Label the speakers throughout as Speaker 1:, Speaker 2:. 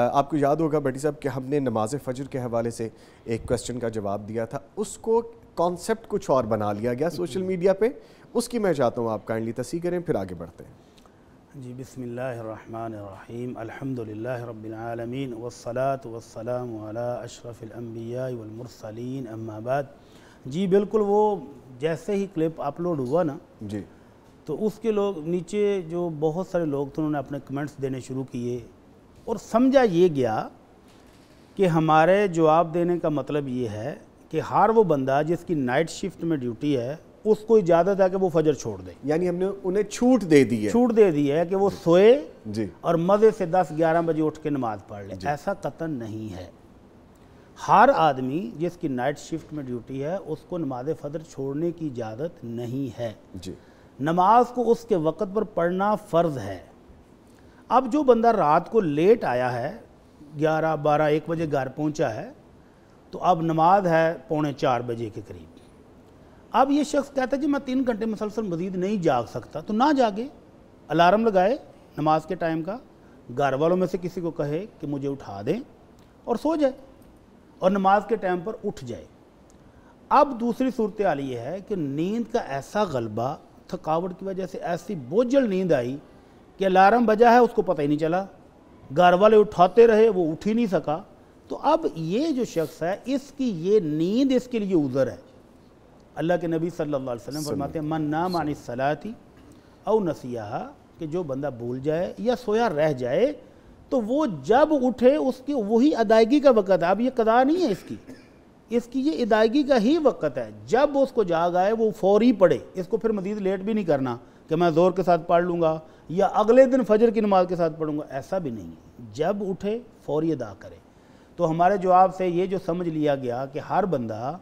Speaker 1: आपको याद होगा बटी साहब कि हमने नमाज फ़जर के हवाले से एक क्वेश्चन का जवाब दिया था उसको कॉन्सेप्ट कुछ और बना लिया गया सोशल मीडिया पे उसकी मैं चाहता हूँ आप काइंडली तसी करें फिर आगे बढ़ते हैं
Speaker 2: जी बसमीम अलहमदिल्ला वसलात वसलाम अशरफ़िलम्बिया अम्माबाद जी बिल्कुल वो जैसे ही क्लिप अपलोड हुआ ना जी तो उसके लोग नीचे जो बहुत सारे लोग थे उन्होंने अपने कमेंट्स देने शुरू किए और समझा ये गया कि हमारे जवाब देने का मतलब ये है कि हर वो बंदा जिसकी नाइट शिफ्ट में ड्यूटी है उसको इजाज़त है कि वो फजर छोड़ दे यानी हमने उन्हें
Speaker 1: छूट दे दी है छूट
Speaker 2: दे दी है कि वो सोए जी और मज़े से 10-11 बजे उठ के नमाज पढ़ ले ऐसा कतन नहीं है हर आदमी जिसकी नाइट शिफ्ट में ड्यूटी है उसको नमाज फजर छोड़ने की इजाज़त नहीं है जी नमाज को उसके वक़्त पर पढ़ना फ़र्ज़ है अब जो बंदा रात को लेट आया है ग्यारह बारह एक बजे घर पहुंचा है तो अब नमाज है पौने चार बजे के करीब अब ये शख्स कहता है जी मैं तीन घंटे मुसलसल मजीद नहीं जाग सकता तो ना जागे अलार्म लगाए नमाज के टाइम का घर वालों में से किसी को कहे कि मुझे उठा दें और सो जाए और नमाज के टाइम पर उठ जाए अब दूसरी सूरत हाल ये है कि नींद का ऐसा गलबा थकावट की वजह से ऐसी बोझल नींद आई कि अलार्म बजा है उसको पता ही नहीं चला घर वाले उठाते रहे वो उठ ही नहीं सका तो अब ये जो शख्स है इसकी ये नींद इसके लिए उज़र है अल्लाह के नबी सल्लल्लाहु अलैहि वसल्लम फरमाते हैं मन नाम आनी सलाती औ नसीहा कि जो बंदा भूल जाए या सोया रह जाए तो वो जब उठे उसकी वही अदायगी का वक़्त है अब ये कदा नहीं है इसकी इसकी ये अदायगी का ही वक़्त है जब उसको जाग आए वो फौरी पड़े इसको फिर मज़ीद लेट भी नहीं करना कि मैं ज़ोर के साथ पढ़ लूँगा या अगले दिन फजर की नमाज के साथ पढ़ूँगा ऐसा भी नहीं जब उठे फौरी अदा करे तो हमारे जवाब से ये जो समझ लिया गया कि हर बंदा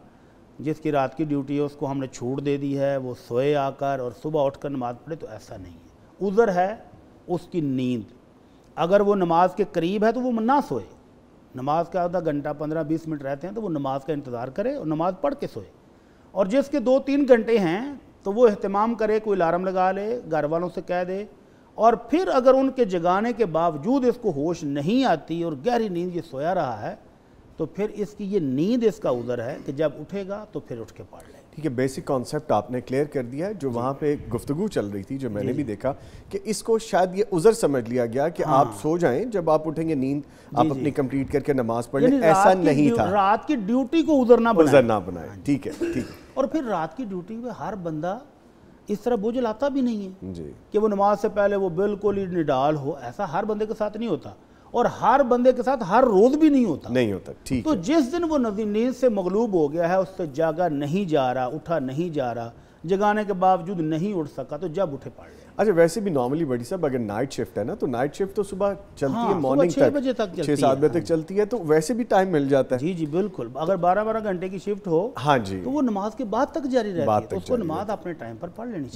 Speaker 2: जिसकी रात की ड्यूटी है उसको हमने छूट दे दी है वो सोए आकर और सुबह उठकर नमाज़ पढ़े तो ऐसा नहीं है उज़र है उसकी नींद अगर वो नमाज के करीब है तो वो ना सोए नमाज का आधा घंटा पंद्रह बीस मिनट रहते हैं तो वो नमाज का इंतज़ार करे और नमाज़ पढ़ के सोए और जिसके दो तीन घंटे हैं तो वो अहतमाम करे कोई अलार्म लगा ले घर वालों से कह दे और फिर अगर उनके जगाने के बावजूद इसको होश नहीं आती
Speaker 1: और गहरी नींद ये सोया रहा है तो फिर इसकी ये नींद इसका उधर है कि जब उठेगा तो फिर उठ के पढ़ ले ठीक है बेसिक कॉन्सेप्ट आपने क्लियर कर दिया है जो वहाँ पे गुफ्तगु चल रही थी जो मैंने भी देखा कि इसको शायद ये उज़र समझ लिया गया कि हाँ। आप सो जाएं जब आप उठेंगे नींद आप अपनी कंप्लीट करके नमाज पढ़ लें ऐसा नहीं था
Speaker 2: रात की ड्यूटी को उज़र
Speaker 1: ना बनाए ठीक है ठीक है
Speaker 2: और फिर रात की ड्यूटी में हर बंदा इस तरह बोझ लाता भी नहीं है जी। कि वो नमाज से पहले वो बिल्कुल ही निडाल हो ऐसा हर बंदे के साथ नहीं होता और हर बंदे के साथ हर रोज भी नहीं होता नहीं होता ठीक तो जिस दिन वो नींद से मगलूब हो गया है उससे
Speaker 1: जागा नहीं जा रहा उठा नहीं जा रहा जगाने के बावजूद नहीं उठ सका तो जब उठे पाड़े अच्छा वैसे भी नॉर्मली बड़ी साहब अगर नाइट शिफ्ट है ना तो नाइट शिफ्ट तो सुबह चलती हाँ, है मॉर्निंग छः बजे तक छः सात बजे तक चलती है तो वैसे भी टाइम मिल जाता है जी जी बिल्कुल अगर बारह बारह घंटे की शिफ्ट हो हाँ जी तो वो
Speaker 2: नमाज के बाद तक जारी रहती है तो उसको नमाज अपने टाइम पर पढ़ लेनी